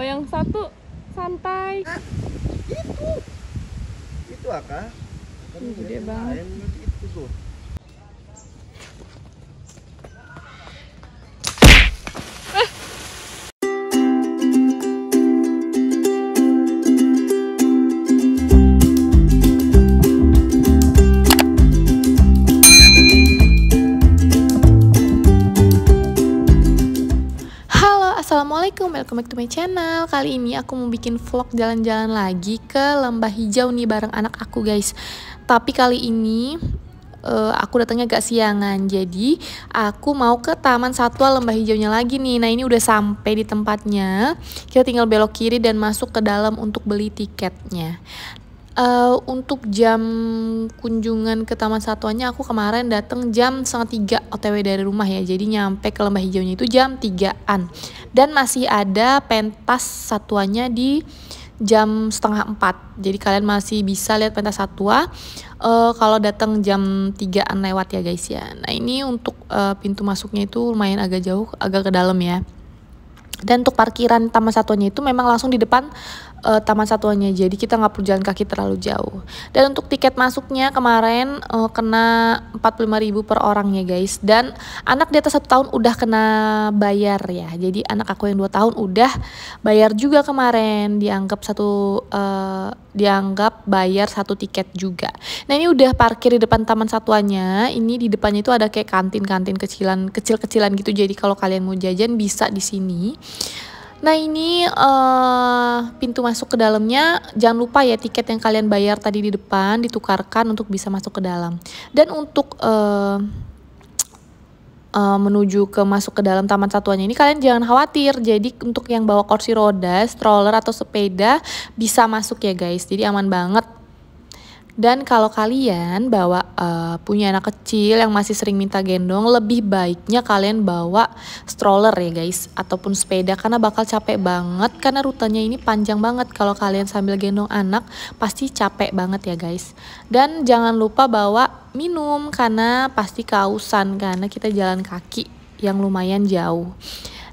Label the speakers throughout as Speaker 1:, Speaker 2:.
Speaker 1: oh yang satu santai. Ah, itu. Itu apa? Gede banget. Itu tuh. Assalamualaikum, welcome back to my channel Kali ini aku mau bikin vlog jalan-jalan lagi ke Lembah Hijau nih bareng anak aku guys Tapi kali ini uh, aku datangnya gak siangan Jadi aku mau ke Taman Satwa Lembah Hijaunya lagi nih Nah ini udah sampai di tempatnya Kita tinggal belok kiri dan masuk ke dalam untuk beli tiketnya Uh, untuk jam kunjungan ke Taman Satuannya aku kemarin datang jam setengah tiga otw dari rumah ya jadi nyampe ke Lembah Hijaunya itu jam tigaan dan masih ada pentas satuannya di jam setengah empat jadi kalian masih bisa lihat pentas satwa uh, eh, kalau datang jam tigaan lewat ya guys ya nah ini untuk uh, pintu masuknya itu lumayan agak jauh agak ke dalam ya dan untuk parkiran taman satuannya itu memang langsung di depan uh, taman satuannya jadi kita nggak perlu jalan kaki terlalu jauh dan untuk tiket masuknya kemarin uh, kena 45.000 per orangnya guys dan anak di atas satu tahun udah kena bayar ya jadi anak aku yang dua tahun udah bayar juga kemarin dianggap satu uh, dianggap bayar satu tiket juga nah ini udah parkir di depan taman satuannya ini di depannya itu ada kayak kantin kantin kecilan kecil kecilan gitu jadi kalau kalian mau jajan bisa di sini Nah ini uh, pintu masuk ke dalamnya, jangan lupa ya tiket yang kalian bayar tadi di depan ditukarkan untuk bisa masuk ke dalam. Dan untuk uh, uh, menuju ke masuk ke dalam taman satuannya ini kalian jangan khawatir. Jadi untuk yang bawa kursi roda, stroller atau sepeda bisa masuk ya guys. Jadi aman banget dan kalau kalian bawa uh, punya anak kecil yang masih sering minta gendong, lebih baiknya kalian bawa stroller ya guys, ataupun sepeda karena bakal capek banget karena rutenya ini panjang banget. Kalau kalian sambil gendong anak, pasti capek banget ya guys. Dan jangan lupa bawa minum karena pasti kausan karena kita jalan kaki yang lumayan jauh.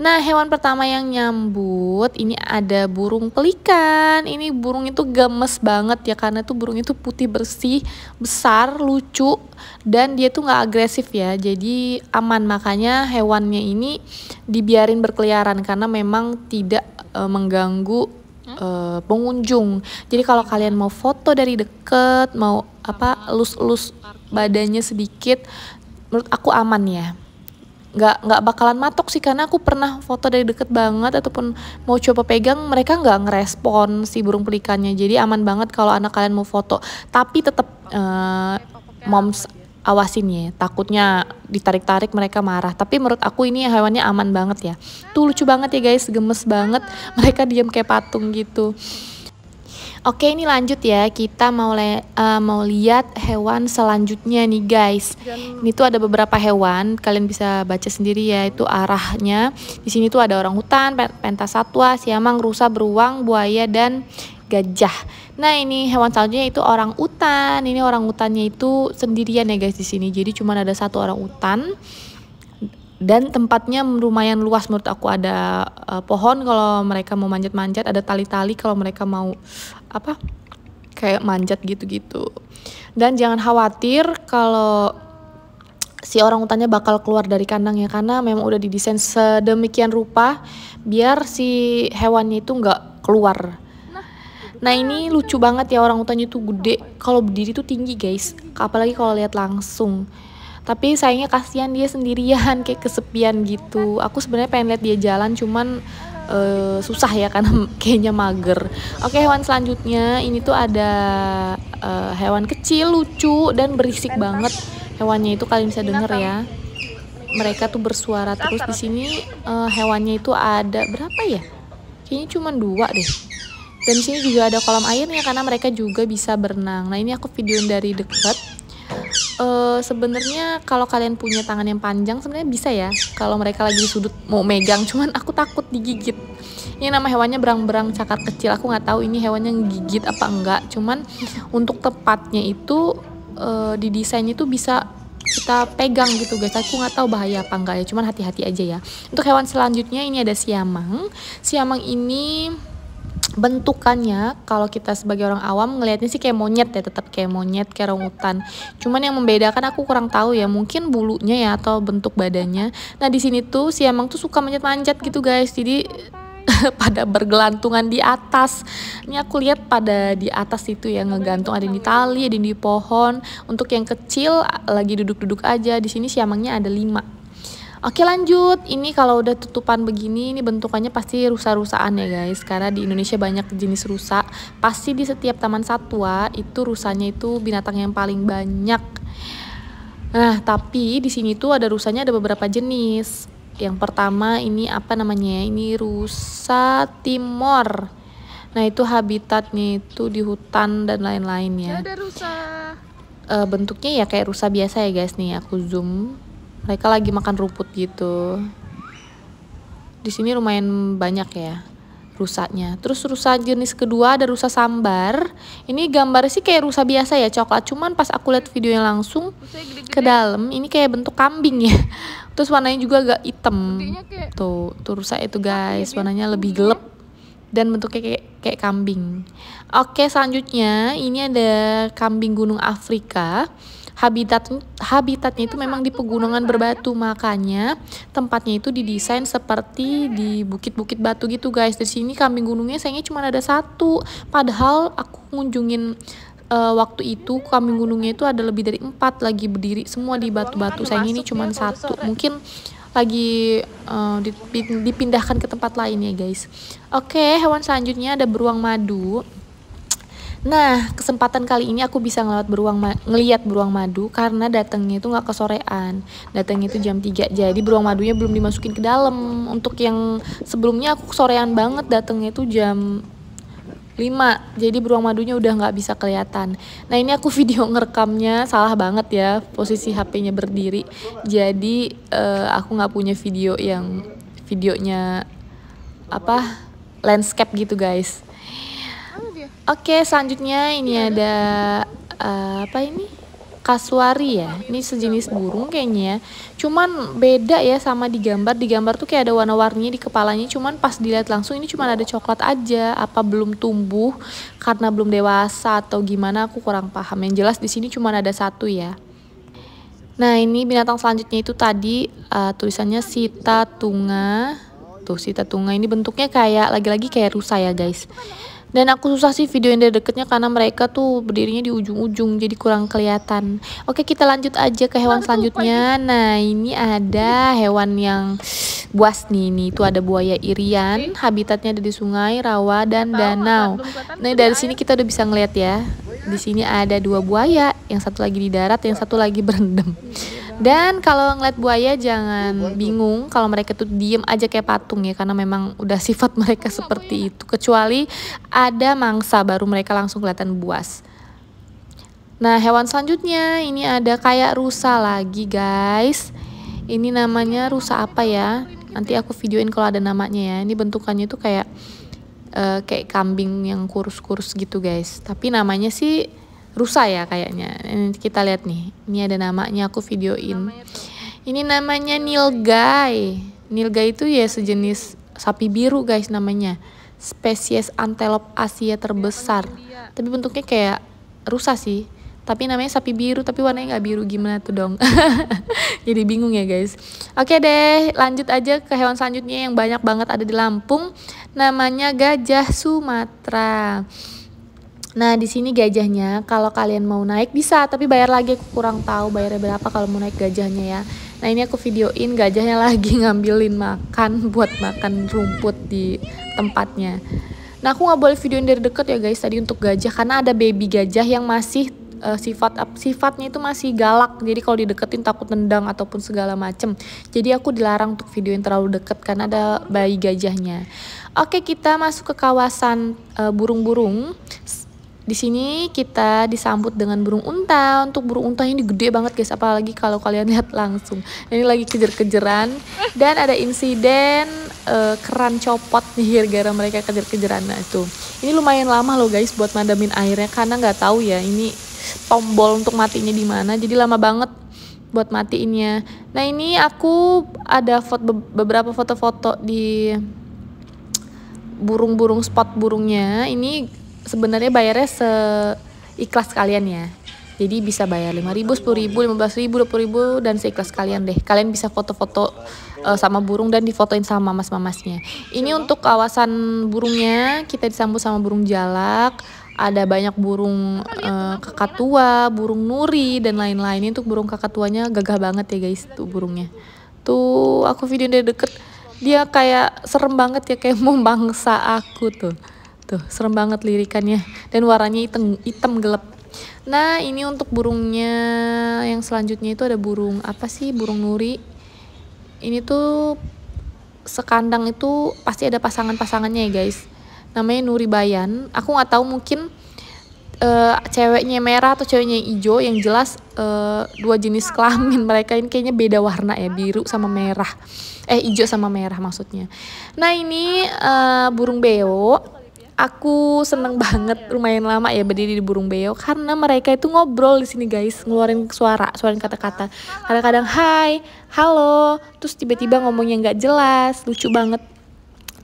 Speaker 1: Nah, hewan pertama yang nyambut ini ada burung pelikan. Ini burung itu gemes banget ya karena tuh burung itu putih bersih, besar, lucu dan dia tuh nggak agresif ya. Jadi aman makanya hewannya ini dibiarin berkeliaran karena memang tidak e, mengganggu e, pengunjung. Jadi kalau kalian mau foto dari deket, mau apa lus-lus badannya sedikit, menurut aku aman ya nggak nggak bakalan matok sih karena aku pernah foto dari deket banget ataupun mau coba pegang mereka nggak ngerespon si burung pelikannya jadi aman banget kalau anak kalian mau foto tapi tetap uh, eh, moms awasin ya takutnya ditarik-tarik mereka marah tapi menurut aku ini hewannya aman banget ya tuh lucu banget ya guys gemes banget mereka diem kayak patung gitu Oke, ini lanjut ya. Kita mau le uh, mau lihat hewan selanjutnya nih, guys. Ini tuh ada beberapa hewan, kalian bisa baca sendiri ya itu arahnya. Di sini tuh ada orang hutan, pentas satwa, siamang, rusa, beruang, buaya dan gajah. Nah, ini hewan selanjutnya itu orang hutan. Ini orang hutannya itu sendirian ya, guys, di sini. Jadi cuma ada satu orang hutan dan tempatnya lumayan luas menurut aku ada uh, pohon kalau mereka mau manjat-manjat ada tali-tali kalau mereka mau apa kayak manjat gitu-gitu dan jangan khawatir kalau si orang utannya bakal keluar dari kandangnya karena memang udah didesain sedemikian rupa biar si hewannya itu nggak keluar Nah ini lucu banget ya orang utannya itu gede, kalau berdiri tuh tinggi guys, apalagi kalau lihat langsung tapi sayangnya kasihan dia sendirian kayak kesepian gitu aku sebenarnya pengen lihat dia jalan cuman uh, susah ya karena kayaknya mager oke hewan selanjutnya ini tuh ada uh, hewan kecil lucu dan berisik banget hewannya itu kalian bisa denger ya mereka tuh bersuara terus di sini uh, hewannya itu ada berapa ya kayaknya cuma dua deh dan di sini juga ada kolam airnya karena mereka juga bisa berenang nah ini aku videoin dari dekat uh, sebenarnya kalau kalian punya tangan yang panjang sebenarnya bisa ya kalau mereka lagi sudut mau megang cuman aku takut digigit ini nama hewannya berang-berang cakar kecil aku nggak tahu ini hewannya gigit apa enggak cuman untuk tepatnya itu uh, di desain itu bisa kita pegang gitu guys aku nggak tahu bahaya apa enggak ya cuman hati-hati aja ya untuk hewan selanjutnya ini ada siamang siamang ini bentukannya kalau kita sebagai orang awam ngelihatnya sih kayak monyet ya tetap kayak monyet kayak rongutan. cuman yang membedakan aku kurang tahu ya mungkin bulunya ya atau bentuk badannya nah di sini tuh si emang tuh suka manjat-manjat gitu guys jadi pada bergelantungan di atas. Ini aku lihat pada di atas itu yang ngegantung ada di tali, ada di pohon. Untuk yang kecil lagi duduk-duduk aja. Di sini siamangnya ada lima. Oke lanjut, ini kalau udah tutupan begini, ini bentukannya pasti rusa-rusaan ya guys. Karena di Indonesia banyak jenis rusa. Pasti di setiap taman satwa itu rusanya itu binatang yang paling banyak. Nah, tapi di sini tuh ada rusanya ada beberapa jenis. Yang pertama ini apa namanya? Ya? Ini rusa timor. Nah, itu habitatnya itu di hutan dan lain-lain ya. Ada rusa. Eh, bentuknya ya kayak rusa biasa ya guys nih. Aku zoom mereka lagi makan rumput gitu di sini lumayan banyak ya rusaknya Terus rusa jenis kedua ada rusa sambar. Ini gambar sih kayak rusa biasa ya, coklat. Cuman pas aku lihat videonya langsung gede -gede. ke dalam, ini kayak bentuk kambing ya. Terus warnanya juga agak hitam. Kayak... Tuh, tuh rusa itu guys, warnanya lebih gelap dan bentuknya kayak kayak kambing. Oke, selanjutnya ini ada kambing gunung Afrika habitat habitatnya itu memang di pegunungan berbatu makanya tempatnya itu didesain seperti di bukit-bukit batu gitu guys di sini kambing gunungnya sayangnya cuma ada satu padahal aku ngunjungin uh, waktu itu kambing gunungnya itu ada lebih dari empat lagi berdiri semua di batu-batu sayangnya ini cuma satu mungkin lagi uh, dipindahkan ke tempat lain ya guys oke hewan selanjutnya ada beruang madu Nah, kesempatan kali ini aku bisa ngelihat beruang ngeliat beruang madu karena datangnya itu nggak kesorean. Datangnya itu jam 3. Jadi beruang madunya belum dimasukin ke dalam. Untuk yang sebelumnya aku kesorean banget datangnya itu jam 5. Jadi beruang madunya udah nggak bisa kelihatan. Nah, ini aku video ngerekamnya salah banget ya. Posisi HP-nya berdiri. Jadi uh, aku nggak punya video yang videonya apa? landscape gitu, guys. Oke, selanjutnya ini ada uh, apa ini? Kasuari ya. Ini sejenis burung kayaknya. Ya. Cuman beda ya sama di gambar. Di gambar tuh kayak ada warna warni di kepalanya. Cuman pas dilihat langsung ini cuman ada coklat aja. Apa belum tumbuh karena belum dewasa atau gimana aku kurang paham. Yang jelas di sini cuman ada satu ya. Nah, ini binatang selanjutnya itu tadi uh, tulisannya Sita Tunga. Tuh, Sita Tunga ini bentuknya kayak lagi-lagi kayak rusa ya, guys dan aku susah sih video yang dari deketnya karena mereka tuh berdirinya di ujung-ujung jadi kurang kelihatan oke kita lanjut aja ke hewan selanjutnya nah ini ada hewan yang buas nih ini tuh ada buaya irian habitatnya ada di sungai rawa dan danau nah dari sini kita udah bisa ngeliat ya di sini ada dua buaya yang satu lagi di darat yang satu lagi berendam iya, iya. Dan kalau ngeliat buaya jangan iya, bingung kalau mereka tuh diem aja kayak patung ya karena memang udah sifat mereka iya, seperti itu. Kecuali ada mangsa baru mereka langsung kelihatan buas. Nah, hewan selanjutnya ini ada kayak rusa lagi, guys. Ini namanya rusa apa ya? Nanti aku videoin kalau ada namanya ya. Ini bentukannya tuh kayak uh, kayak kambing yang kurus-kurus gitu, guys. Tapi namanya sih rusa ya kayaknya ini kita lihat nih ini ada namanya aku videoin namanya ini namanya nilgai nilgai itu ya sejenis sapi biru guys namanya spesies antelop Asia terbesar tapi bentuknya kayak rusa sih tapi namanya sapi biru tapi warnanya nggak biru gimana tuh dong jadi bingung ya guys oke deh lanjut aja ke hewan selanjutnya yang banyak banget ada di Lampung namanya gajah Sumatera Nah, di sini gajahnya kalau kalian mau naik bisa, tapi bayar lagi aku kurang tahu bayarnya berapa kalau mau naik gajahnya ya. Nah, ini aku videoin gajahnya lagi ngambilin makan buat makan rumput di tempatnya. Nah, aku nggak boleh videoin dari deket ya guys tadi untuk gajah karena ada baby gajah yang masih uh, sifat sifatnya itu masih galak. Jadi kalau dideketin takut tendang ataupun segala macem. Jadi aku dilarang untuk videoin terlalu deket karena ada bayi gajahnya. Oke, kita masuk ke kawasan eh, burung-burung. Uh, burung -burung di sini kita disambut dengan burung unta. Untuk burung unta ini gede banget guys, apalagi kalau kalian lihat langsung. Ini lagi kejar-kejaran dan ada insiden uh, keran copot nih gara-gara mereka kejar-kejaran nah itu. Ini lumayan lama loh guys buat mandamin airnya karena nggak tahu ya ini tombol untuk matinya di mana. Jadi lama banget buat matiinnya. Nah ini aku ada foto beberapa foto-foto di burung-burung spot burungnya. Ini sebenarnya bayarnya seikhlas kalian ya. Jadi bisa bayar lima ribu, sepuluh ribu, belas ribu, puluh ribu, dan seikhlas kalian deh. Kalian bisa foto-foto uh, sama burung dan difotoin sama mas mamasnya Ini untuk kawasan burungnya, kita disambut sama burung jalak, ada banyak burung uh, kakatua, burung nuri, dan lain-lain. Untuk burung kakatuanya gagah banget ya guys, tuh burungnya. Tuh, aku video dari deket, dia kayak serem banget ya, kayak mau bangsa aku tuh. Tuh, gitu. serem banget lirikannya. Dan warnanya hitam, hitam gelap. Nah, ini untuk burungnya yang selanjutnya itu ada burung apa sih? Burung nuri. Ini tuh sekandang itu pasti ada pasangan-pasangannya ya, guys. Namanya Nuri Bayan. Aku nggak tahu mungkin uh, ceweknya merah atau ceweknya hijau yang jelas uh, dua jenis kelamin mereka ini kayaknya beda warna ya biru sama merah eh hijau sama merah maksudnya nah ini uh, burung beo aku seneng banget lumayan lama ya berdiri di burung beo karena mereka itu ngobrol di sini guys ngeluarin suara suara kata-kata kadang-kadang hai halo terus tiba-tiba ngomongnya nggak jelas lucu banget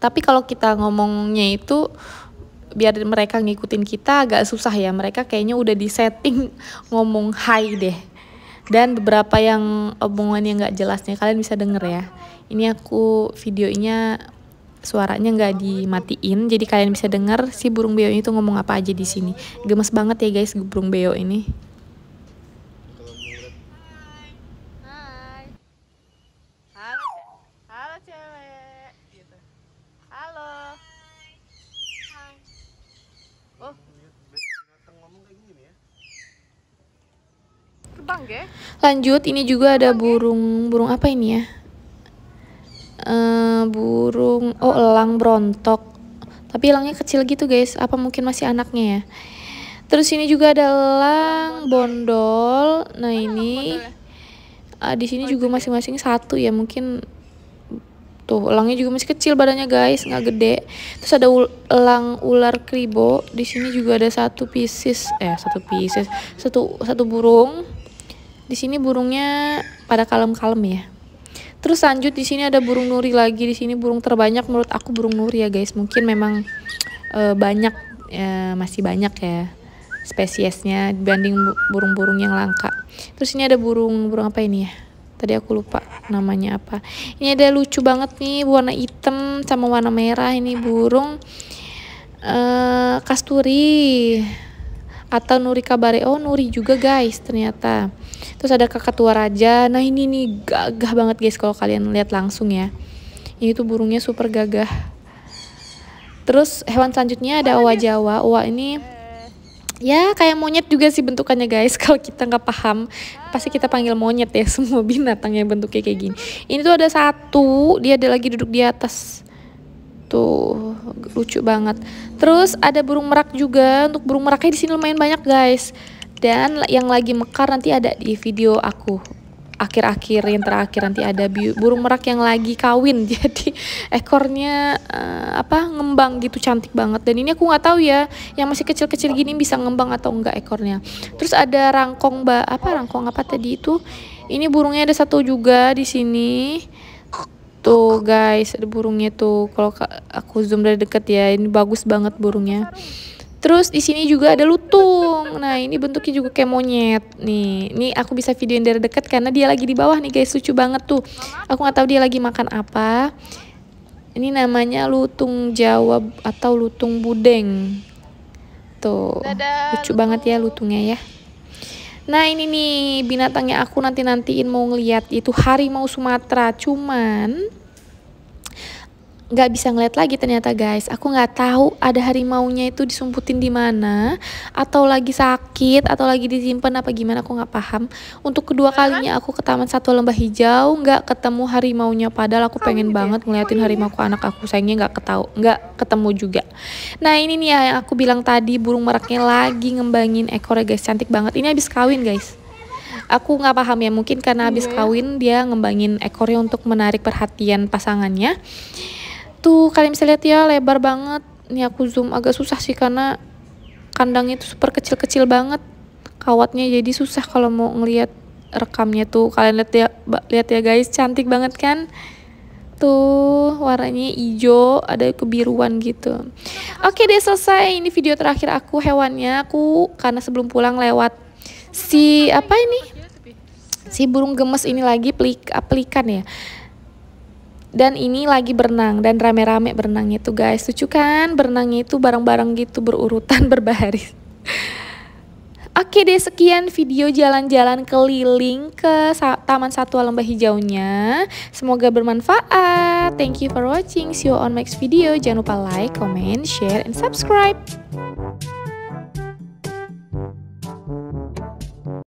Speaker 1: tapi kalau kita ngomongnya itu biar mereka ngikutin kita agak susah ya mereka kayaknya udah di setting ngomong hai deh dan beberapa yang omongan yang nggak jelasnya kalian bisa denger ya ini aku videonya suaranya nggak dimatiin jadi kalian bisa dengar si burung beo itu ngomong apa aja di sini gemes banget ya guys burung beo ini gitu. oh. Lanjut, ini juga ada burung burung apa ini ya? burung oh elang berontok, tapi elangnya kecil gitu guys apa mungkin masih anaknya ya terus ini juga ada elang bondol nah ini uh, di sini oh, juga masing-masing satu ya mungkin tuh elangnya juga masih kecil badannya guys nggak gede terus ada ul elang ular kribo di sini juga ada satu pieces eh satu pieces satu satu burung di sini burungnya pada kalem-kalem ya Terus lanjut di sini ada burung nuri lagi. Di sini burung terbanyak menurut aku burung nuri ya guys. Mungkin memang e, banyak e, masih banyak ya spesiesnya dibanding burung-burung yang langka. Terus ini ada burung burung apa ini ya? Tadi aku lupa namanya apa. Ini ada lucu banget nih warna hitam sama warna merah ini burung e, kasturi atau nuri kabare. Oh, nuri juga guys ternyata. Terus ada kakak tua raja. Nah, ini nih gagah banget guys kalau kalian lihat langsung ya. Ini tuh burungnya super gagah. Terus hewan selanjutnya ada owa Jawa. Owa ini ya kayak monyet juga sih bentukannya guys kalau kita nggak paham pasti kita panggil monyet ya semua binatang yang bentuknya kayak gini ini tuh ada satu dia ada lagi duduk di atas tuh lucu banget terus ada burung merak juga untuk burung meraknya di sini lumayan banyak guys dan yang lagi mekar nanti ada di video aku akhir-akhir yang terakhir nanti ada burung merak yang lagi kawin jadi ekornya uh, apa ngembang gitu cantik banget dan ini aku nggak tahu ya yang masih kecil-kecil gini bisa ngembang atau enggak ekornya terus ada rangkong ba apa rangkong apa tadi itu ini burungnya ada satu juga di sini tuh guys ada burungnya tuh kalau aku zoom dari deket ya ini bagus banget burungnya Terus di sini juga ada lutung. Nah, ini bentuknya juga kayak monyet. Nih, ini aku bisa videoin dari dekat karena dia lagi di bawah nih, guys. Lucu banget tuh. Aku nggak tahu dia lagi makan apa. Ini namanya lutung Jawa atau lutung budeng. Tuh, lucu banget ya lutungnya ya. Nah ini nih binatangnya aku nanti-nantiin mau ngeliat itu harimau Sumatera. Cuman nggak bisa ngeliat lagi ternyata guys aku nggak tahu ada harimaunya itu disumputin di mana atau lagi sakit atau lagi disimpan apa gimana aku nggak paham untuk kedua kalinya aku ke taman satu lembah hijau nggak ketemu harimaunya padahal aku pengen banget ngeliatin ya? harimau ke anak aku sayangnya nggak ketau nggak ketemu juga nah ini nih ya yang aku bilang tadi burung meraknya lagi ngembangin ekornya guys cantik banget ini habis kawin guys aku nggak paham ya mungkin karena habis iya. kawin dia ngembangin ekornya untuk menarik perhatian pasangannya Tuh gitu. kalian bisa lihat ya lebar banget. Ini aku zoom agak susah sih karena kandangnya itu super kecil-kecil banget. Kawatnya jadi susah kalau mau ngelihat rekamnya tuh. Kalian lihat ya lihat ya guys, cantik banget kan? tuh warnanya hijau ada kebiruan gitu oke okay deh selesai ini video terakhir aku hewannya aku karena sebelum pulang lewat si apa ini si burung gemes ini lagi pelik aplikan ah, ya dan ini lagi berenang dan rame-rame berenang itu guys lucu kan berenang itu bareng-bareng gitu berurutan berbaris Oke deh sekian video jalan-jalan keliling ke Taman Satwa Lembah Hijaunya. Semoga bermanfaat. Thank you for watching. See you on next video. Jangan lupa like, comment, share, and subscribe.